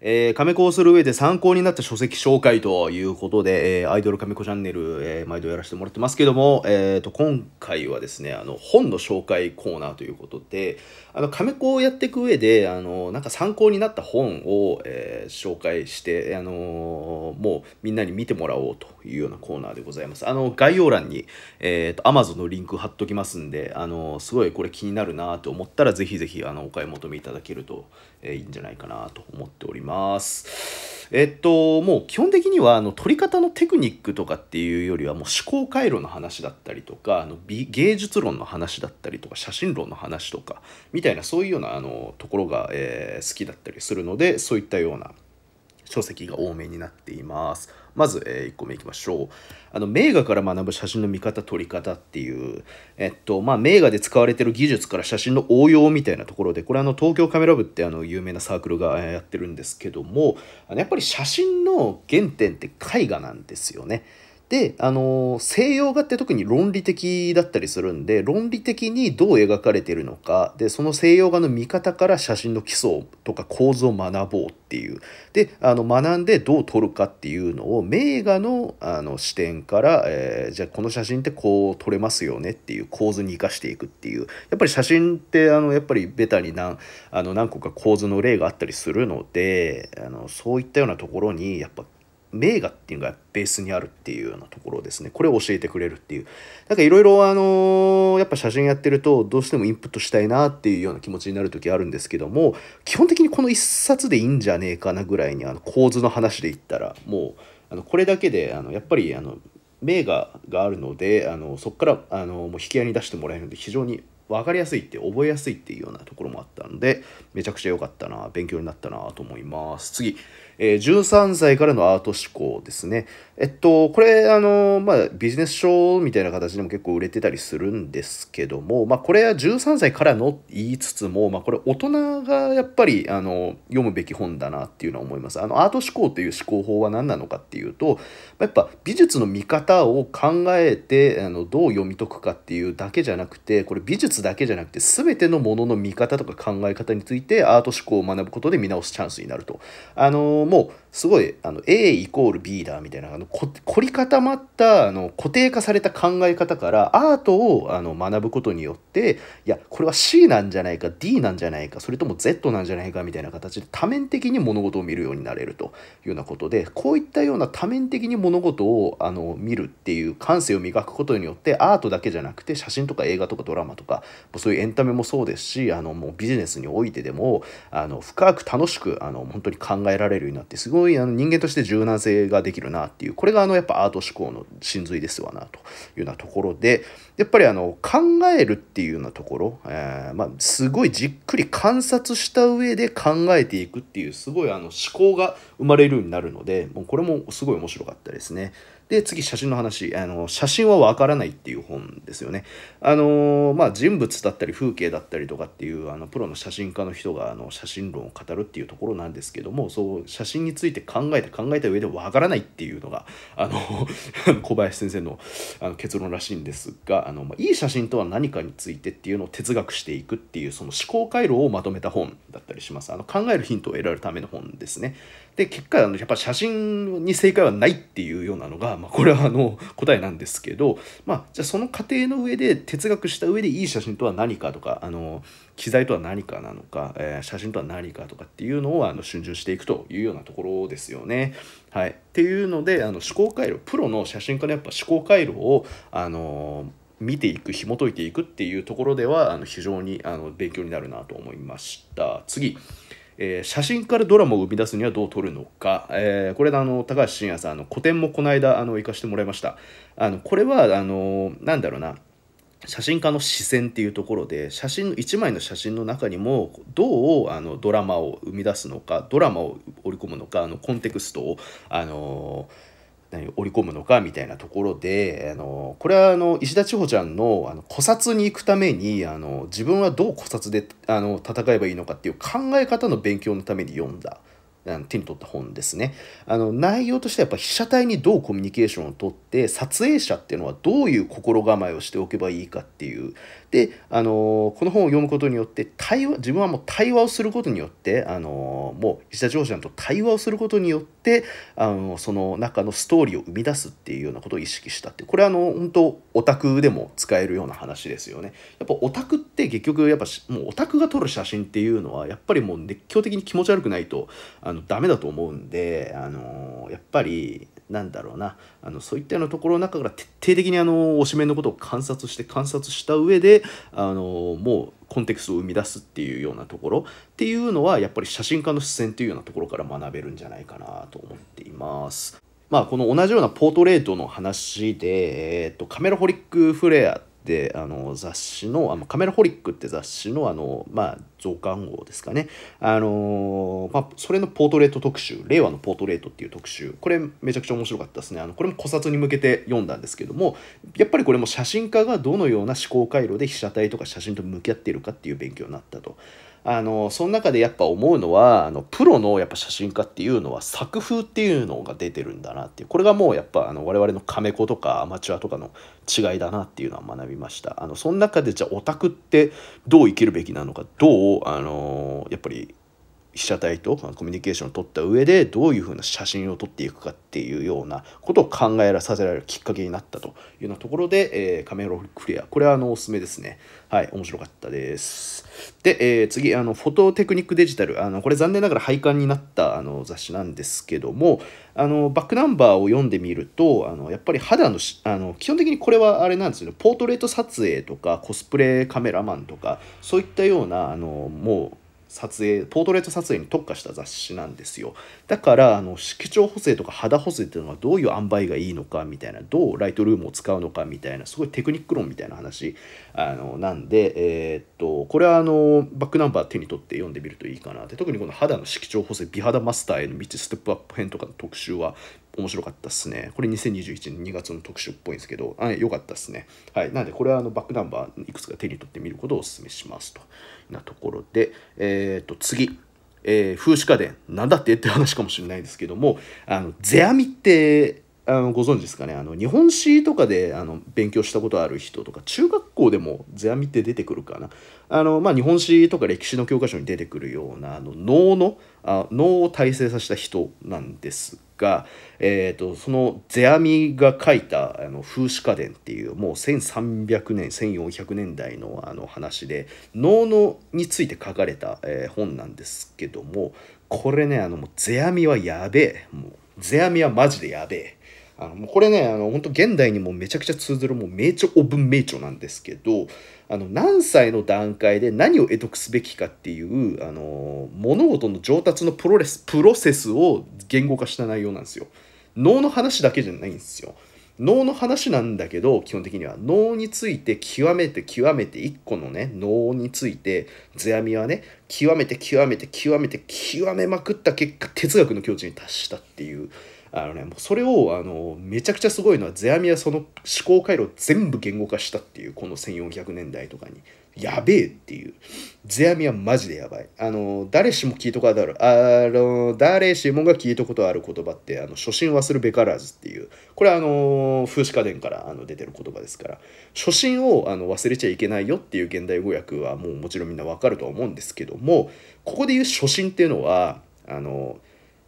えー、亀子をする上で参考になった書籍紹介ということで、えー、アイドル亀子チャンネル、えー、毎度やらせてもらってますけども、えーと、今回はですね、あの、本の紹介コーナーということで、あの、亀子をやっていく上で、あの、なんか参考になった本を、えー、紹介して、あのもうみんなに見てもらおうというようなコーナーでございます。あの、概要欄に、えっ、ー、と、Amazon のリンク貼っときますんで、あの、すごいこれ気になるなと思ったら、ぜひぜひ、あの、お買い求めいただけると、えー、いいんじゃないかなと思っております。えっと、もう基本的には、あの、撮り方のテクニックとかっていうよりは、もう思考回路の話だったりとか、あの美芸術論の話だったりとか、写真論の話とか、みたいな、そういうような、あの、ところが、えー、好きだったりするので、そういったような、書籍が多めになっています。まず、えー、1個目いきましょう。あの、名画から学ぶ写真の見方、撮り方っていう、えっと、まあ、名画で使われてる技術から写真の応用みたいなところで、これあの、東京カメラ部ってあの、有名なサークルがやってるんですけども、あの、やっぱり写真の原点って絵画なんですよね。で、あの、西洋画って特に論理的だったりするんで、論理的にどう描かれてるのか、で、その西洋画の見方から写真の基礎とか構図を学ぼうっていう。で、あの、学んでどう撮るかっていうのを、名画のあの視点から、えー、じゃあこの写真ってこう撮れますよねっていう構図に生かしていくっていう。やっぱり写真って、あの、やっぱりベタに何、あの、何個か構図の例があったりするので、あの、そういったようなところに、やっぱ名画っていうのがベースにあるっていうようなところですね。これを教えてくれるっていう。なんかいろいろあのー、やっぱ写真やってるとどうしてもインプットしたいなっていうような気持ちになる時あるんですけども、基本的にこの一冊でいいんじゃねえかなぐらいにあの構図の話で言ったら、もうあのこれだけであのやっぱりあの名画があるので、あのそこからあのもう引き合いに出してもらえるので非常に分かりやすいって覚えやすいっていうようなところもあったのでめちゃくちゃ良かったな勉強になったなと思います次えー、13歳からのアート思考ですね。えっと、これ、あの、まあ、ビジネス書みたいな形でも結構売れてたりするんですけども、まあ、これは13歳からの言いつつも、まあ、これ大人がやっぱり、あの、読むべき本だなっていうのは思います。あの、アート思考という思考法は何なのかっていうと、やっぱ美術の見方を考えて、あの、どう読み解くかっていうだけじゃなくて、これ美術だけじゃなくて、全てのものの見方とか考え方について、アート思考を学ぶことで見直すチャンスになると。あの、もすごいあの A イコール B だみたいなあのこ凝り固まったあの固定化された考え方からアートをあの学ぶことによっていやこれは C なんじゃないか D なんじゃないかそれとも Z なんじゃないかみたいな形で多面的に物事を見るようになれるというようなことでこういったような多面的に物事をあの見るっていう感性を磨くことによってアートだけじゃなくて写真とか映画とかドラマとかそういうエンタメもそうですしあのもうビジネスにおいてでもあの深く楽しくあの本当に考えられるようになってすごいあの人間として柔軟性ができるなっていうこれがあのやっぱアート思考の真髄ですわなというようなところでやっぱりあの考えるっていうようなところ、えー、まあ、すごいじっくり観察した上で考えていくっていうすごいあの思考が生まれるようになるのでもうこれもすごい面白かったですね。で次写真の話あの写真はわからないっていう本ですよね。あのまあ、人物だったり風景だったりとかっていうあのプロの写真家の人があの写真論を語るっていうところなんですけどもそう写真について考えて考えた上でわからないっていうのがあの 小林先生のあの結論らしいんですが。あの、まあ、いい写真とは何かについてっていうのを哲学していくっていうその思考回路をまとめた本だったりしますあの考えるヒントを得られるための本ですねで結果あのやっぱ写真に正解はないっていうようなのが、まあ、これはあの答えなんですけど、まあ、じゃあその過程の上で哲学した上でいい写真とは何かとかあの機材とは何かなのか、えー、写真とは何かとかっていうのをあの春秋していくというようなところですよね。はい、っていうのであの思考回路プロの写真家のやっぱ思考回路をあの見ていく紐解いていくっていうところではあの非常にあの勉強になるなと思いました次、えー、写真からドラマを生み出すにはどう撮るのか、えー、これあの高橋真也さんあの個展もこの間あの行かしてもらいましたあのこれはあのなんだろうな写真家の視線っていうところで写真1枚の写真の中にもどうあのドラマを生み出すのかドラマを織り込むのかあのコンテクストをあの何織り込むのかみたいなところであのこれはあの石田千穂ちゃんのあの古刹に行くためにあの自分はどう古刹であの戦えばいいのかっていう考え方の勉強のために読んだあの手に取った本ですね。あの内容としてはやっぱ被写体にどうコミュニケーションをとって撮影者っていうのはどういう心構えをしておけばいいかっていう。であのこの本を読むことによって対話自分はもう対話をすることによってあのもう被写上司さんと対話をすることによってあのその中のストーリーを生み出すっていうようなことを意識したってこれはあの本当オタクでも使えるような話ですよね。やっぱオタクって結局やっぱもうオタクが撮る写真っていうのはやっぱりもう熱狂的に気持ち悪くないとあののダメだと思うんで、あのやっぱりなんだろうなあのそういったようなところの中から徹底的にあの推しめのことを観察して観察した上であのもうコンテクストを生み出すっていうようなところっていうのはやっぱり写真家の視線っていうようなところから学べるんじゃないかなと思っています。まあ、この同じようなポートレートの話で、えー、とカメラホリック・フレアってあの雑誌のあのカメラホリックって雑誌のあの、まあ、増刊号ですかね、あのまあ、それのポートレート特集令和のポートレートっていう特集これめちゃくちゃ面白かったですねあのこれも古刹に向けて読んだんですけどもやっぱりこれも写真家がどのような思考回路で被写体とか写真と向き合っているかっていう勉強になったと。あのその中でやっぱ思うのはあのプロのやっぱ写真家っていうのは作風っていうのが出てるんだなっていうこれがもうやっぱあの我々のカメ子とかアマチュアとかの違いだなっていうのは学びましたあのその中でじゃあオタクってどう生きるべきなのかどうあのやっぱり被写体とコミュニケーションを取った上でどういうふうな写真を撮っていくかっていうようなことを考えらさせられるきっかけになったというようなところで、えー、カメラクリアこれはあのおすすめですねはい面白かったですで、えー、次あのフォトテクニックデジタルあのこれ残念ながら廃刊になったあの雑誌なんですけどもあのバックナンバーを読んでみるとあのやっぱり肌のあの基本的にこれはあれなんですよねポートレート撮影とかコスプレカメラマンとかそういったようなあのもう撮影ポートレート撮影に特化した雑誌なんですよだからあの色調補正とか肌補正っていうのはどういう塩梅がいいのかみたいなどうライトルームを使うのかみたいなすごいテクニック論みたいな話あのなんで、えー、っとこれはあのバックナンバー手に取って読んでみるといいかなで特にこの肌の色調補正美肌マスターへの道ステップアップ編とかの特集は面白かったっすね。これ2021年2月の特集っぽいんですけど、い、良かったっすね。はい。なんで、これはあのバックナンバーいくつか手に取ってみることをお勧めしますと。なところで、えっ、と、次。えー、風刺家電、なんだってって話かもしれないですけども、あの、世阿弥って、あのご存知ですかねあの日本史とかであの勉強したことある人とか中学校でも世阿弥って出てくるかなあの、まあ、日本史とか歴史の教科書に出てくるようなあの能のあ能を体制させた人なんですが、えーと、その世阿弥が書いた「あの風刺家伝」っていうもう1300年1400年代のあの話で能のについて書かれた、えー、本なんですけどもこれねあのもう世阿弥はやべえもう世阿弥はマジでやべえ。あのもうこれねあの本当現代にもめちゃくちゃ通ずるもう名著オブ名著なんですけどあの何歳の段階で何を得得すべきかっていうあの物事の上達のプロレスプロセスを言語化した内容なんですよ。脳の話だけじゃないんですよ。脳の話なんだけど基本的には脳について極めて極めて1個のね脳について世阿弥はね極めて極めて極めて極めまくった結果哲学の境地に達したっていうあのね、もうそれを、あの、めちゃくちゃすごいのは、世阿弥はその思考回路を全部言語化したっていう、この1400年代とかに。やべえっていう。世阿弥はマジでやばい。あの、誰しも聞いたことある。あの、誰しもが聞いたことある言葉って、あの、初心忘るべからずっていう。これはあの、風刺家電からあの出てる言葉ですから、初心をあの忘れちゃいけないよっていう現代語訳はもうもちろんみんなわかると思うんですけども、ここで言う初心っていうのは、あの、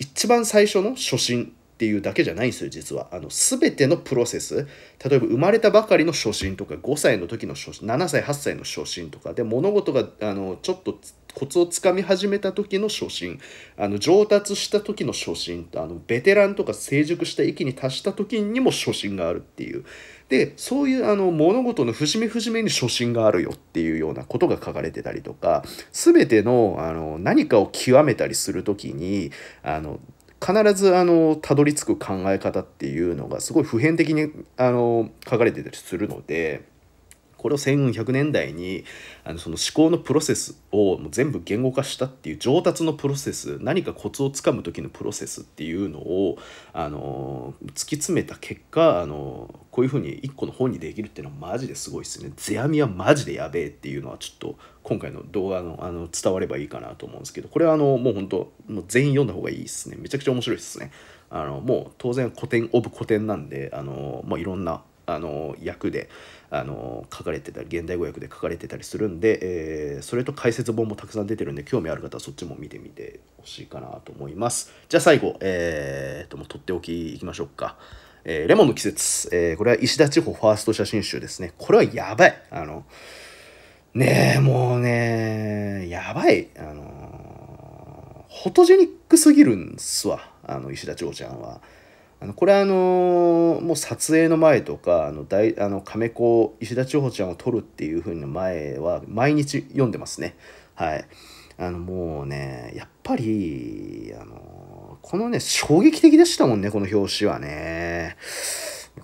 一番最初の初心っていうだけじゃないんですよ、実は。あの、すべてのプロセス、例えば生まれたばかりの初心とか、5歳の時の初心、7歳、8歳の初心とか、で、物事が、あの、ちょっとコツをつかみ始めた時の初心、あの、上達した時の初心、あの、ベテランとか成熟した域に達した時にも初心があるっていう。で、そういう、あの、物事の節目節目に初心があるよっていうようなことが書かれてたりとか、すべての、あの、何かを極めたりする時に、あの、必ずあのたどり着く考え方っていうのがすごい普遍的にあの書かれてたりするので。これを1400年代にあのその思考のプロセスをもう全部言語化したっていう上達のプロセス何かコツをつかむ時のプロセスっていうのをあの突き詰めた結果あのこういうふうに1個の本にできるっていうのはマジですごいっすね。世阿弥はマジでやべえっていうのはちょっと今回の動画のあの伝わればいいかなと思うんですけどこれはあのもう本当もう全員読んだ方がいいですねめちゃくちゃ面白いですねあのもう当然古典オブ古典なんであの、まあ、いろんなあの役であの書かれてたり現代語訳で書かれてたりするんで、えー、それと解説本もたくさん出てるんで興味ある方はそっちも見てみてほしいかなと思いますじゃあ最後、えー、ともうとっておきいきましょうか、えー、レモンの季節、えー、これは石田地方ファースト写真集ですねこれはやばいあのねえもうねやばいあのフォトジェニックすぎるんすわあの石田千穂ちゃんは。あのこれはあのもう撮影の前とかあの大あの亀子石田千穂ちゃんを撮るっていう風の前は毎日読んでますねはいあのもうねやっぱりあのこのね衝撃的でしたもんねこの表紙はね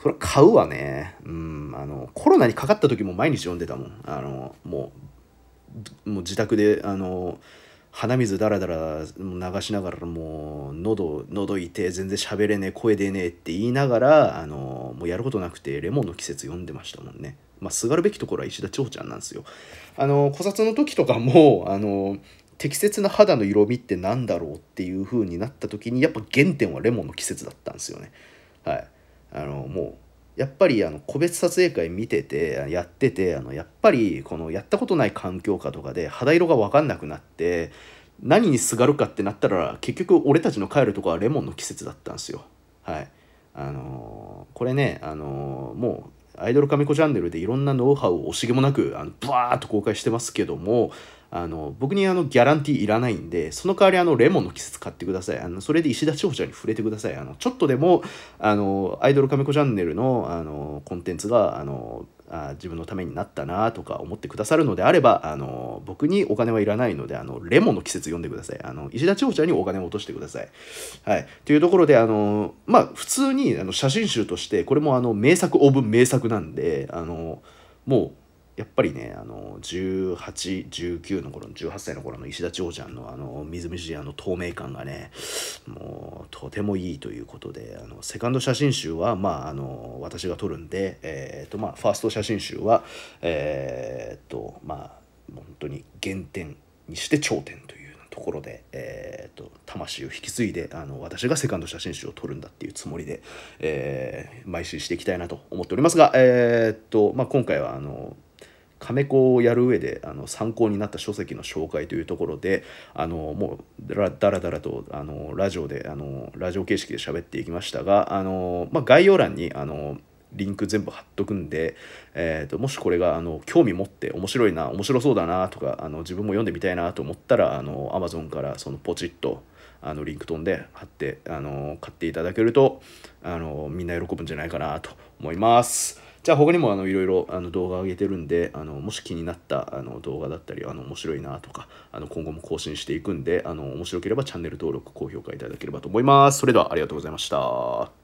これ買うわねうんあのコロナにかかった時も毎日読んでたもんあのもうもう自宅であのー鼻水だらだら流しながらもう喉喉痛え全然喋れねえ声出ねえって言いながらあのもうやることなくてレモンの季節読んでましたもんねまあすがるべきところは石田千ちゃんなんですよあの古刹の時とかもあの適切な肌の色味って何だろうっていう風になった時にやっぱ原点はレモンの季節だったんですよねはいあのもうやっぱりあの個別撮影会見ててやっててあのやっぱりこのやったことない環境下とかで肌色が分かんなくなって何にすがるかってなったら結局俺たちの帰るとこはレモンの季節だったんですよ。はいあのー、これね、あのー、もうアイドルカみコチャンネルでいろんなノウハウを惜しげもなくあのブワーッと公開してますけどもあの僕にあのギャランティーいらないんでその代わりあのレモンの季節買ってくださいあのそれで石田千穂ちゃんに触れてくださいあのちょっとでもあのアイドルカメコチャンネルのあのコンテンツがあのあ自分のためになったなとか思ってくださるのであればあの僕にお金はいらないのであのレモンの季節読んでくださいあの石田千穂ちゃんにお金を落としてください、はい、というところであのまあ普通にあの写真集としてこれもあの名作オブ名作なんであのもうやっぱりねあの1819の頃の18歳の頃の石田長ちゃんのあのみずみずしいあの透明感がねもうとてもいいということであのセカンド写真集は、まあ、あの私が撮るんで、えーとまあ、ファースト写真集はえー、っとまあ本当に原点にして頂点という。ところで、えーと、魂を引き継いであの私がセカンド写真集を撮るんだっていうつもりで、えー、毎週していきたいなと思っておりますが、えーとまあ、今回はあのカメコをやる上であの参考になった書籍の紹介というところであのもうだらだらとあのラジオであのラジオ形式で喋っていきましたがあの、まあ、概要欄にあのリンク全部貼っとくんで、えーと、もしこれがあの興味持って面白いな面白そうだなとかあの自分も読んでみたいなと思ったらあの Amazon からそのポチッとあのリンク飛んで貼ってあの買っていただけるとあのみんな喜ぶんじゃないかなと思います。じゃあ他にもあのいろいろあの動画上げてるんで、あのもし気になったあの動画だったり、あの面白いなとか、あの今後も更新していくんで、あの面白ければチャンネル登録、高評価いただければと思います。それではありがとうございました。